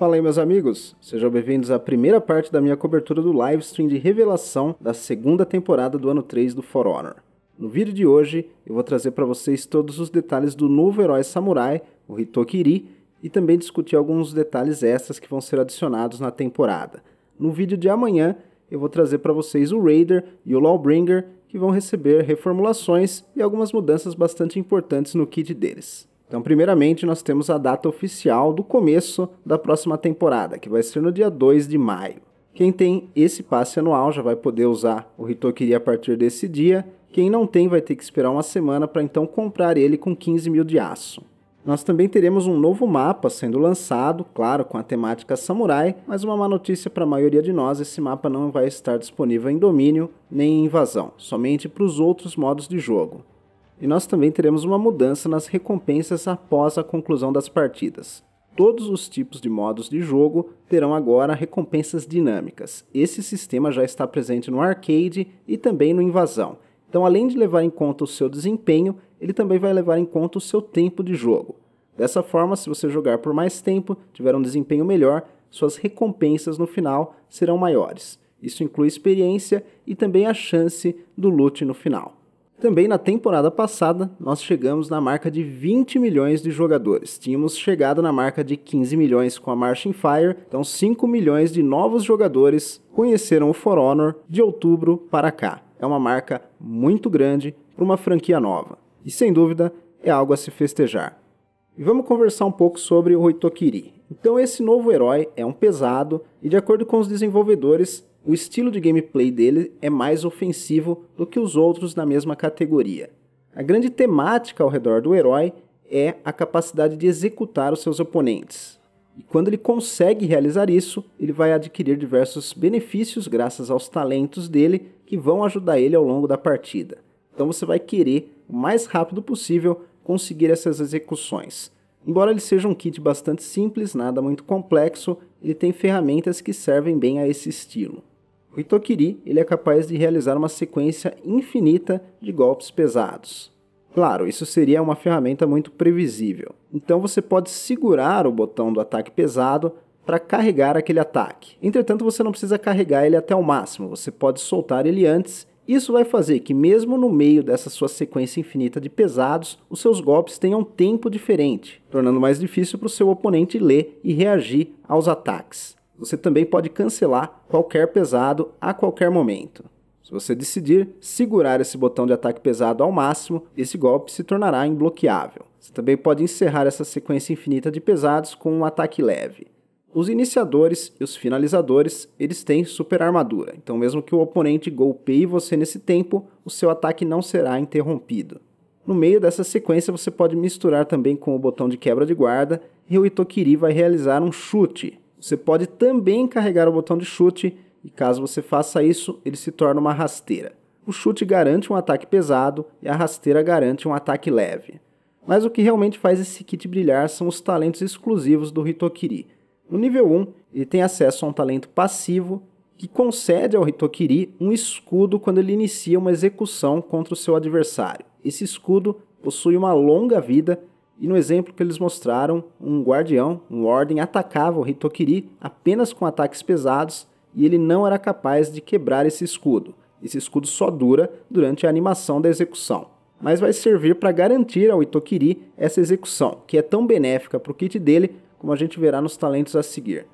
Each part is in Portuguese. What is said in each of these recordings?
Fala aí, meus amigos! Sejam bem-vindos à primeira parte da minha cobertura do livestream de revelação da segunda temporada do ano 3 do For Honor. No vídeo de hoje, eu vou trazer para vocês todos os detalhes do novo herói samurai, o Hitokiri, e também discutir alguns detalhes extras que vão ser adicionados na temporada. No vídeo de amanhã, eu vou trazer para vocês o Raider e o Lawbringer, que vão receber reformulações e algumas mudanças bastante importantes no kit deles. Então, primeiramente, nós temos a data oficial do começo da próxima temporada, que vai ser no dia 2 de maio. Quem tem esse passe anual já vai poder usar o Hitokiri a partir desse dia. Quem não tem vai ter que esperar uma semana para então comprar ele com 15 mil de aço. Nós também teremos um novo mapa sendo lançado, claro, com a temática samurai, mas uma má notícia para a maioria de nós, esse mapa não vai estar disponível em domínio nem em invasão, somente para os outros modos de jogo. E nós também teremos uma mudança nas recompensas após a conclusão das partidas. Todos os tipos de modos de jogo terão agora recompensas dinâmicas. Esse sistema já está presente no arcade e também no Invasão. Então, além de levar em conta o seu desempenho, ele também vai levar em conta o seu tempo de jogo. Dessa forma, se você jogar por mais tempo, tiver um desempenho melhor, suas recompensas no final serão maiores. Isso inclui experiência e também a chance do loot no final. Também na temporada passada, nós chegamos na marca de 20 milhões de jogadores. Tínhamos chegado na marca de 15 milhões com a Marching Fire, então 5 milhões de novos jogadores conheceram o For Honor de outubro para cá. É uma marca muito grande para uma franquia nova. E sem dúvida, é algo a se festejar. E vamos conversar um pouco sobre o Itokiri. Então esse novo herói é um pesado e de acordo com os desenvolvedores, o estilo de gameplay dele é mais ofensivo do que os outros na mesma categoria. A grande temática ao redor do herói é a capacidade de executar os seus oponentes. E quando ele consegue realizar isso, ele vai adquirir diversos benefícios graças aos talentos dele que vão ajudar ele ao longo da partida. Então você vai querer, o mais rápido possível, conseguir essas execuções. Embora ele seja um kit bastante simples, nada muito complexo, ele tem ferramentas que servem bem a esse estilo. O Itokiri ele é capaz de realizar uma sequência infinita de golpes pesados. Claro, isso seria uma ferramenta muito previsível. Então você pode segurar o botão do ataque pesado para carregar aquele ataque. Entretanto, você não precisa carregar ele até o máximo, você pode soltar ele antes. Isso vai fazer que, mesmo no meio dessa sua sequência infinita de pesados, os seus golpes tenham tempo diferente, tornando mais difícil para o seu oponente ler e reagir aos ataques você também pode cancelar qualquer pesado a qualquer momento. Se você decidir segurar esse botão de ataque pesado ao máximo, esse golpe se tornará imbloqueável. Você também pode encerrar essa sequência infinita de pesados com um ataque leve. Os iniciadores e os finalizadores, eles têm super armadura, então mesmo que o oponente golpeie você nesse tempo, o seu ataque não será interrompido. No meio dessa sequência você pode misturar também com o botão de quebra de guarda e o Itokiri vai realizar um chute, você pode também carregar o botão de chute e caso você faça isso, ele se torna uma rasteira. O chute garante um ataque pesado e a rasteira garante um ataque leve. Mas o que realmente faz esse kit brilhar são os talentos exclusivos do Hitokiri. No nível 1, ele tem acesso a um talento passivo que concede ao Hitokiri um escudo quando ele inicia uma execução contra o seu adversário. Esse escudo possui uma longa vida e no exemplo que eles mostraram, um guardião, um ordem, atacava o Hitokiri apenas com ataques pesados e ele não era capaz de quebrar esse escudo. Esse escudo só dura durante a animação da execução, mas vai servir para garantir ao Itokiri essa execução, que é tão benéfica para o kit dele como a gente verá nos talentos a seguir.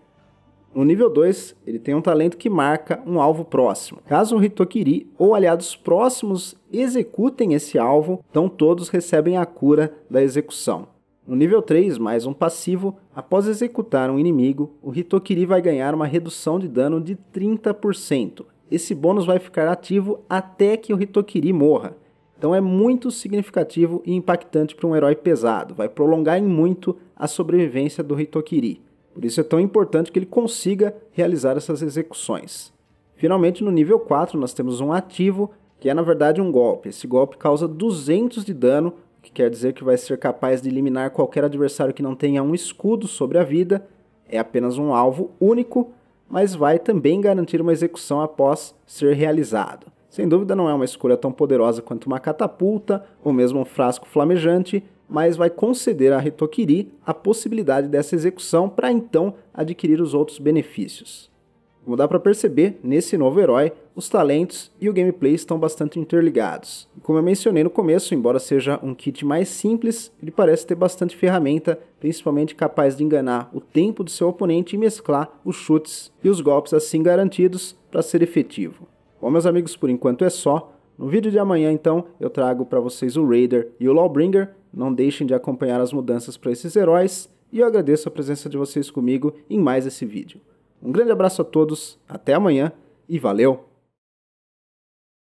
No nível 2, ele tem um talento que marca um alvo próximo. Caso o Hitokiri ou aliados próximos executem esse alvo, então todos recebem a cura da execução. No nível 3, mais um passivo, após executar um inimigo, o Hitokiri vai ganhar uma redução de dano de 30%. Esse bônus vai ficar ativo até que o Hitokiri morra. Então é muito significativo e impactante para um herói pesado, vai prolongar em muito a sobrevivência do Hitokiri. Por isso é tão importante que ele consiga realizar essas execuções. Finalmente, no nível 4, nós temos um ativo, que é na verdade um golpe. Esse golpe causa 200 de dano, o que quer dizer que vai ser capaz de eliminar qualquer adversário que não tenha um escudo sobre a vida. É apenas um alvo único, mas vai também garantir uma execução após ser realizado. Sem dúvida, não é uma escolha tão poderosa quanto uma catapulta ou mesmo um frasco flamejante, mas vai conceder a Retoquiri a possibilidade dessa execução para então adquirir os outros benefícios. Como dá para perceber, nesse novo herói, os talentos e o gameplay estão bastante interligados. E como eu mencionei no começo, embora seja um kit mais simples, ele parece ter bastante ferramenta, principalmente capaz de enganar o tempo do seu oponente e mesclar os chutes e os golpes assim garantidos para ser efetivo. Bom, meus amigos, por enquanto é só. No vídeo de amanhã, então, eu trago para vocês o Raider e o Lawbringer. Não deixem de acompanhar as mudanças para esses heróis e eu agradeço a presença de vocês comigo em mais esse vídeo. Um grande abraço a todos, até amanhã e valeu!